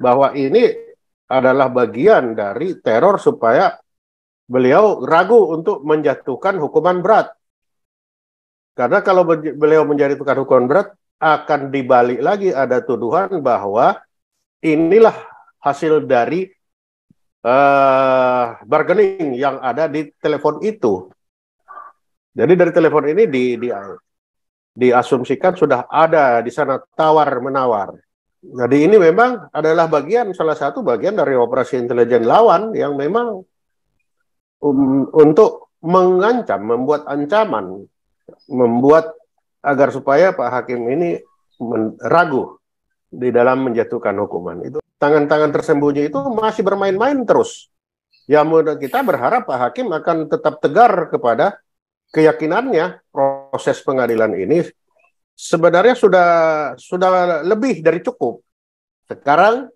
bahwa ini adalah bagian dari teror supaya beliau ragu untuk menjatuhkan hukuman berat. Karena kalau beliau menjatuhkan hukuman berat, akan dibalik lagi ada tuduhan bahwa inilah hasil dari uh, bargaining yang ada di telepon itu. Jadi dari telepon ini di, di diasumsikan sudah ada di sana tawar menawar. Jadi nah, ini memang adalah bagian salah satu bagian dari operasi intelijen lawan yang memang um, untuk mengancam, membuat ancaman, membuat agar supaya Pak Hakim ini ragu di dalam menjatuhkan hukuman. Itu tangan-tangan tersembunyi itu masih bermain-main terus. Ya kita berharap Pak Hakim akan tetap tegar kepada keyakinannya proses pengadilan ini sebenarnya sudah sudah lebih dari cukup. Sekarang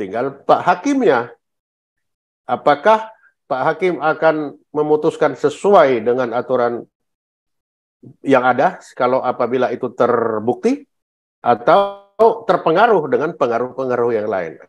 tinggal Pak Hakimnya. Apakah Pak Hakim akan memutuskan sesuai dengan aturan yang ada kalau apabila itu terbukti atau terpengaruh dengan pengaruh-pengaruh yang lain?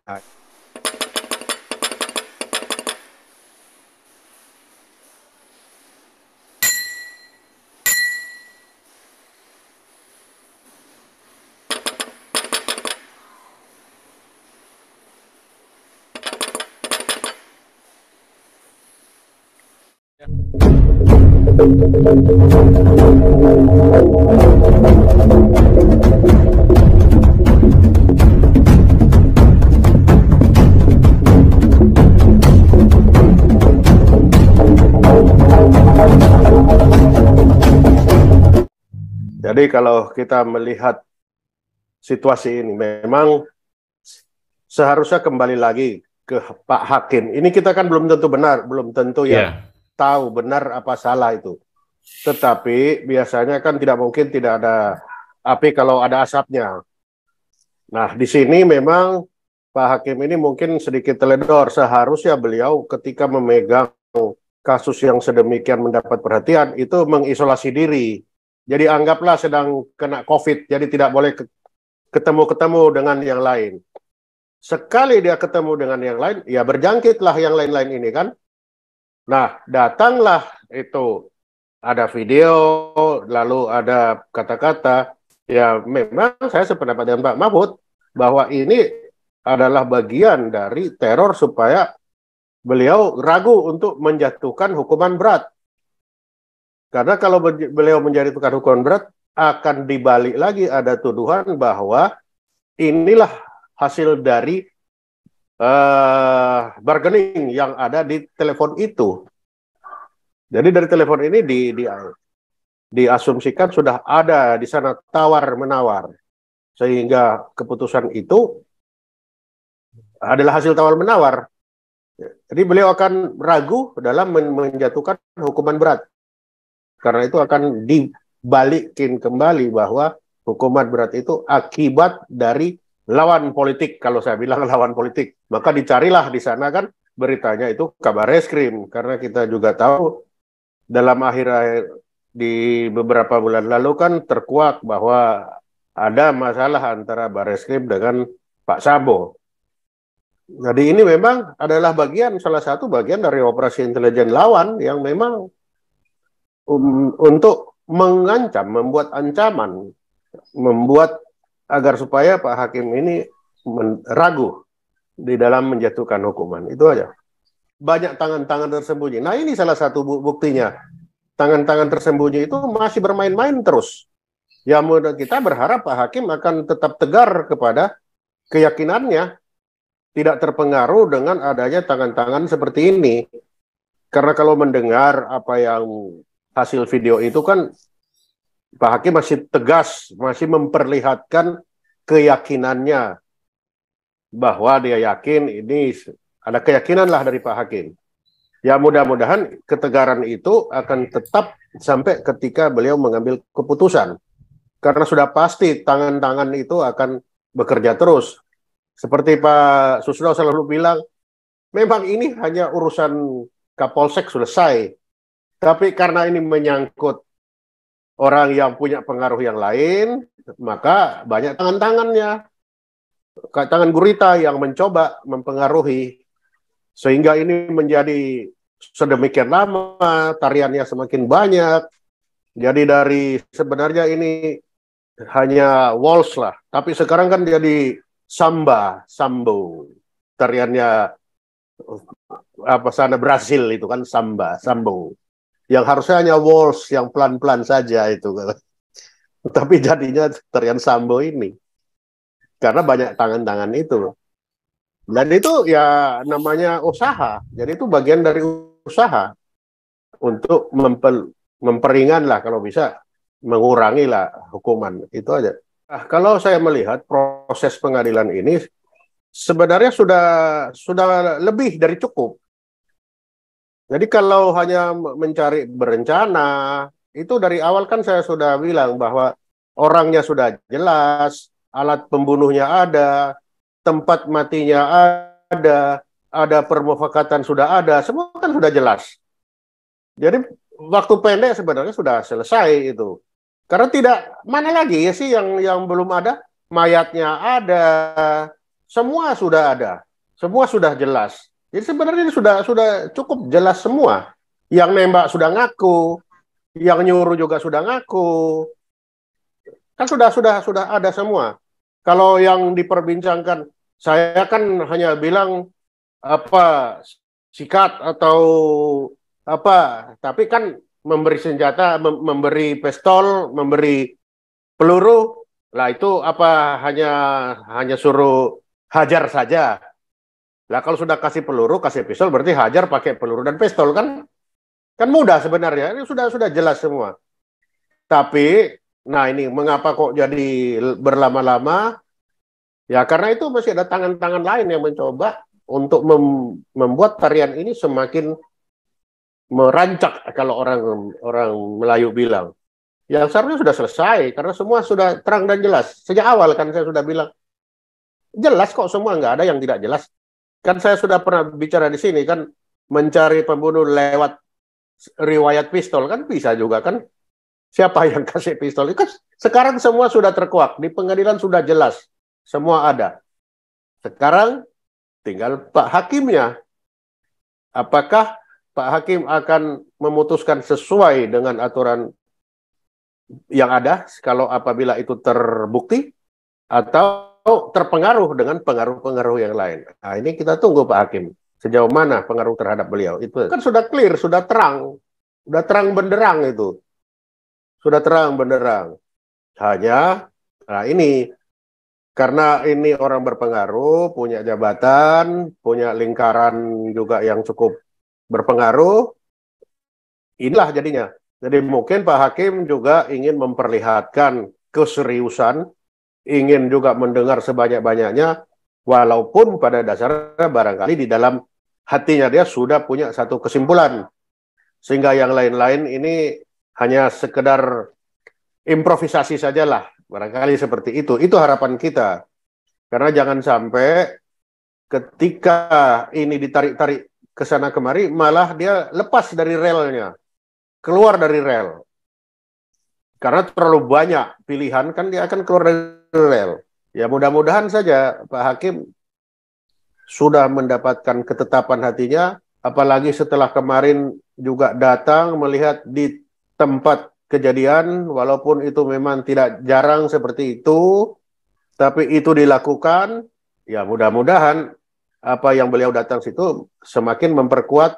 Jadi kalau kita melihat situasi ini, memang seharusnya kembali lagi ke Pak Hakim. Ini kita kan belum tentu benar, belum tentu yeah. Iya tahu benar apa salah itu. Tetapi biasanya kan tidak mungkin tidak ada api kalau ada asapnya. Nah, di sini memang Pak Hakim ini mungkin sedikit teledor. Seharusnya beliau ketika memegang kasus yang sedemikian mendapat perhatian itu mengisolasi diri. Jadi anggaplah sedang kena COVID, jadi tidak boleh ketemu-ketemu dengan yang lain. Sekali dia ketemu dengan yang lain, ya berjangkitlah yang lain-lain ini kan. Nah, datanglah itu ada video, lalu ada kata-kata. Ya, memang saya sependapat dengan Pak Mahfud bahwa ini adalah bagian dari teror supaya beliau ragu untuk menjatuhkan hukuman berat. Karena kalau beliau menjatuhkan hukuman berat, akan dibalik lagi ada tuduhan bahwa inilah hasil dari uh, bargaining yang ada di telepon itu. Jadi dari telepon ini di, di diasumsikan sudah ada di sana tawar menawar sehingga keputusan itu adalah hasil tawar menawar. Jadi beliau akan ragu dalam menjatuhkan hukuman berat. Karena itu akan dibalikin kembali bahwa hukuman berat itu akibat dari lawan politik kalau saya bilang lawan politik maka dicarilah di sana kan beritanya itu kabar reskrim karena kita juga tahu dalam akhir-akhir di beberapa bulan lalu kan terkuak bahwa ada masalah antara Bareskrim dengan Pak Sabo. Jadi ini memang adalah bagian salah satu bagian dari operasi intelijen lawan yang memang um, untuk mengancam, membuat ancaman, membuat agar supaya Pak Hakim ini ragu di dalam menjatuhkan hukuman. Itu aja. Banyak tangan-tangan tersembunyi. Nah ini salah satu buktinya. Tangan-tangan tersembunyi itu masih bermain-main terus. Ya kita berharap Pak Hakim akan tetap tegar kepada keyakinannya tidak terpengaruh dengan adanya tangan-tangan seperti ini. Karena kalau mendengar apa yang hasil video itu kan Pak Hakim masih tegas, masih memperlihatkan keyakinannya bahwa dia yakin ini ada keyakinan lah dari Pak Hakim. Ya mudah-mudahan ketegaran itu akan tetap sampai ketika beliau mengambil keputusan. Karena sudah pasti tangan-tangan itu akan bekerja terus. Seperti Pak Susno selalu bilang, memang ini hanya urusan Kapolsek selesai. Tapi karena ini menyangkut orang yang punya pengaruh yang lain, maka banyak tangan-tangannya. Tangan gurita yang mencoba mempengaruhi. Sehingga ini menjadi sedemikian lama, tariannya semakin banyak. Jadi dari sebenarnya ini hanya waltz lah. Tapi sekarang kan jadi samba, sambo. Tariannya apa sana Brasil itu kan samba, sambo yang harusnya hanya Wolves yang pelan-pelan saja itu tapi jadinya Terian Sambo ini karena banyak tangan-tangan itu dan itu ya namanya usaha jadi itu bagian dari usaha untuk memper, memperingan lah kalau bisa mengurangi lah hukuman itu aja nah, kalau saya melihat proses pengadilan ini sebenarnya sudah sudah lebih dari cukup jadi kalau hanya mencari berencana, itu dari awal kan saya sudah bilang bahwa orangnya sudah jelas, alat pembunuhnya ada, tempat matinya ada, ada permufakatan sudah ada, semua kan sudah jelas. Jadi waktu pendek sebenarnya sudah selesai itu. Karena tidak mana lagi ya sih yang yang belum ada mayatnya ada, semua sudah ada, semua sudah jelas. Jadi sebenarnya sudah sudah cukup jelas semua. Yang nembak sudah ngaku, yang nyuruh juga sudah ngaku. Kan sudah sudah sudah ada semua. Kalau yang diperbincangkan, saya kan hanya bilang apa sikat atau apa, tapi kan memberi senjata, mem memberi pistol, memberi peluru, lah itu apa hanya hanya suruh hajar saja lah kalau sudah kasih peluru, kasih pistol berarti hajar pakai peluru dan pistol kan? Kan mudah sebenarnya. Ini sudah sudah jelas semua. Tapi nah ini mengapa kok jadi berlama-lama? Ya karena itu masih ada tangan-tangan lain yang mencoba untuk mem membuat tarian ini semakin merancak kalau orang orang Melayu bilang. Yang seharusnya sudah selesai karena semua sudah terang dan jelas. Sejak awal kan saya sudah bilang jelas kok semua nggak ada yang tidak jelas kan saya sudah pernah bicara di sini kan mencari pembunuh lewat riwayat pistol kan bisa juga kan siapa yang kasih pistol itu kan sekarang semua sudah terkuak di pengadilan sudah jelas semua ada sekarang tinggal Pak Hakimnya apakah Pak Hakim akan memutuskan sesuai dengan aturan yang ada kalau apabila itu terbukti atau Oh, terpengaruh dengan pengaruh-pengaruh yang lain. Nah, ini kita tunggu Pak Hakim. Sejauh mana pengaruh terhadap beliau? Itu kan sudah clear, sudah terang. Sudah terang benderang itu. Sudah terang benderang. Hanya nah ini karena ini orang berpengaruh, punya jabatan, punya lingkaran juga yang cukup berpengaruh. Inilah jadinya. Jadi mungkin Pak Hakim juga ingin memperlihatkan keseriusan ingin juga mendengar sebanyak-banyaknya, walaupun pada dasarnya barangkali di dalam hatinya dia sudah punya satu kesimpulan. Sehingga yang lain-lain ini hanya sekedar improvisasi sajalah, barangkali seperti itu. Itu harapan kita. Karena jangan sampai ketika ini ditarik-tarik ke sana kemari, malah dia lepas dari relnya, keluar dari rel. Karena terlalu banyak pilihan kan dia akan keluar dari rel. Ya mudah-mudahan saja Pak Hakim sudah mendapatkan ketetapan hatinya, apalagi setelah kemarin juga datang melihat di tempat kejadian, walaupun itu memang tidak jarang seperti itu, tapi itu dilakukan, ya mudah-mudahan apa yang beliau datang situ semakin memperkuat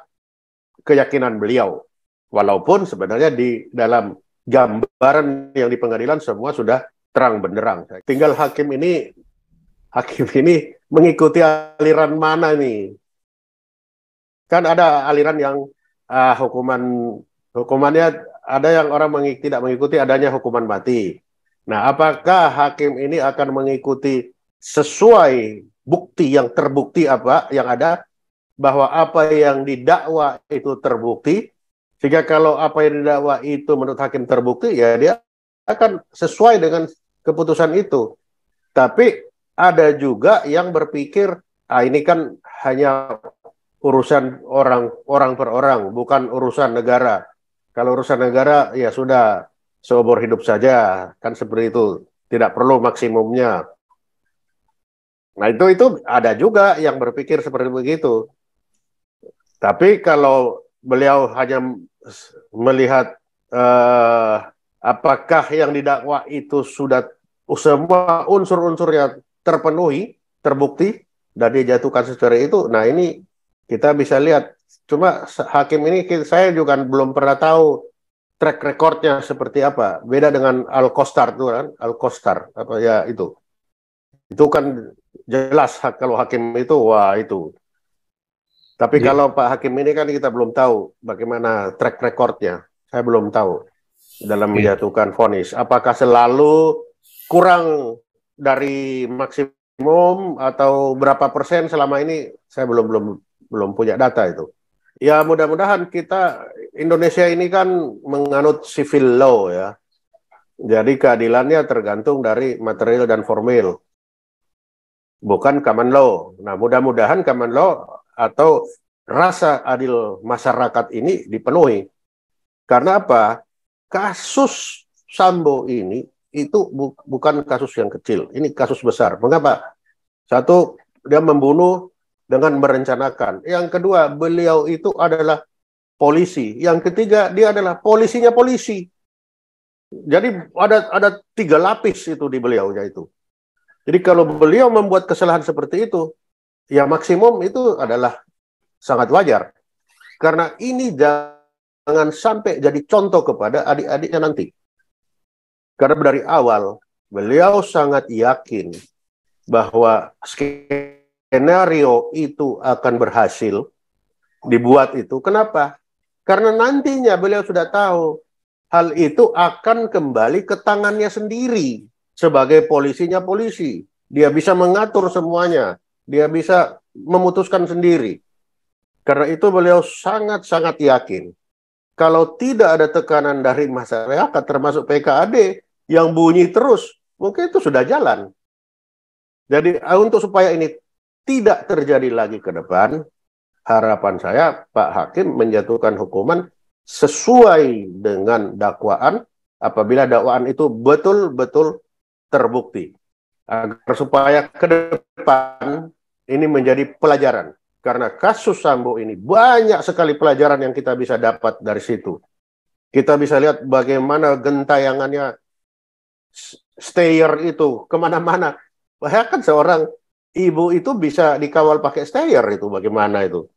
keyakinan beliau. Walaupun sebenarnya di dalam gambaran yang di pengadilan semua sudah terang benderang. Tinggal hakim ini hakim ini mengikuti aliran mana ini? Kan ada aliran yang uh, hukuman hukumannya ada yang orang mengik tidak mengikuti adanya hukuman mati. Nah, apakah hakim ini akan mengikuti sesuai bukti yang terbukti apa yang ada bahwa apa yang didakwa itu terbukti sehingga kalau apa yang didakwa itu menurut hakim terbukti, ya dia akan sesuai dengan keputusan itu. Tapi ada juga yang berpikir, ah ini kan hanya urusan orang orang per orang, bukan urusan negara. Kalau urusan negara, ya sudah seumur hidup saja, kan seperti itu. Tidak perlu maksimumnya. Nah itu itu ada juga yang berpikir seperti begitu. Tapi kalau beliau hanya melihat uh, apakah yang didakwa itu sudah semua unsur-unsurnya terpenuhi, terbukti, dan dia jatuhkan secara itu. Nah ini kita bisa lihat. Cuma hakim ini saya juga belum pernah tahu track recordnya seperti apa. Beda dengan Al Kostar itu kan, Al Kostar apa ya itu. Itu kan jelas kalau hakim itu wah itu tapi ya. kalau Pak Hakim ini kan kita belum tahu bagaimana track recordnya. Saya belum tahu dalam iya. menjatuhkan vonis. Apakah selalu kurang dari maksimum atau berapa persen selama ini? Saya belum belum belum punya data itu. Ya mudah-mudahan kita Indonesia ini kan menganut civil law ya. Jadi keadilannya tergantung dari material dan formil. Bukan common law. Nah, mudah-mudahan common law atau rasa adil masyarakat ini dipenuhi. Karena apa? Kasus Sambo ini itu bu bukan kasus yang kecil, ini kasus besar. Mengapa? Satu, dia membunuh dengan merencanakan. Yang kedua, beliau itu adalah polisi. Yang ketiga, dia adalah polisinya polisi. Jadi ada ada tiga lapis itu di beliaunya itu. Jadi kalau beliau membuat kesalahan seperti itu, ya maksimum itu adalah sangat wajar karena ini jangan sampai jadi contoh kepada adik-adiknya nanti karena dari awal beliau sangat yakin bahwa skenario itu akan berhasil dibuat itu kenapa karena nantinya beliau sudah tahu hal itu akan kembali ke tangannya sendiri sebagai polisinya polisi dia bisa mengatur semuanya dia bisa memutuskan sendiri. Karena itu beliau sangat-sangat yakin kalau tidak ada tekanan dari masyarakat termasuk PKAD yang bunyi terus, mungkin itu sudah jalan. Jadi untuk supaya ini tidak terjadi lagi ke depan, harapan saya Pak Hakim menjatuhkan hukuman sesuai dengan dakwaan apabila dakwaan itu betul-betul terbukti agar supaya ke depan ini menjadi pelajaran karena kasus Sambo ini banyak sekali pelajaran yang kita bisa dapat dari situ. Kita bisa lihat bagaimana gentayangannya stayer itu kemana-mana. Bahkan seorang ibu itu bisa dikawal pakai stayer itu bagaimana itu.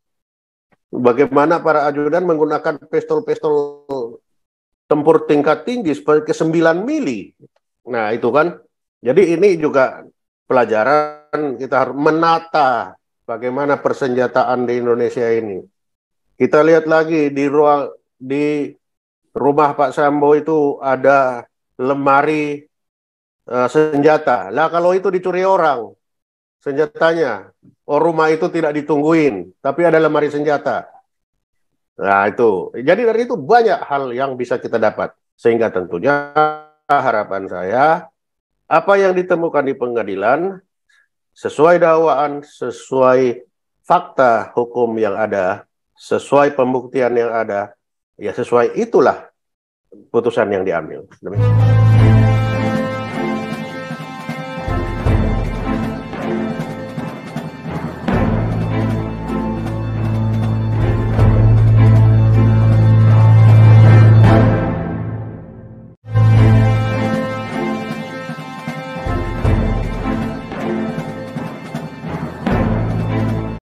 Bagaimana para ajudan menggunakan pistol-pistol tempur tingkat tinggi seperti 9 mili. Nah itu kan. Jadi ini juga pelajaran kan kita harus menata bagaimana persenjataan di Indonesia ini. Kita lihat lagi di ruang di rumah Pak Sambo itu ada lemari uh, senjata. Lah kalau itu dicuri orang senjatanya, oh rumah itu tidak ditungguin, tapi ada lemari senjata. Nah itu, jadi dari itu banyak hal yang bisa kita dapat. Sehingga tentunya harapan saya, apa yang ditemukan di pengadilan sesuai dakwaan, sesuai fakta hukum yang ada, sesuai pembuktian yang ada, ya sesuai itulah putusan yang diambil. Demikian.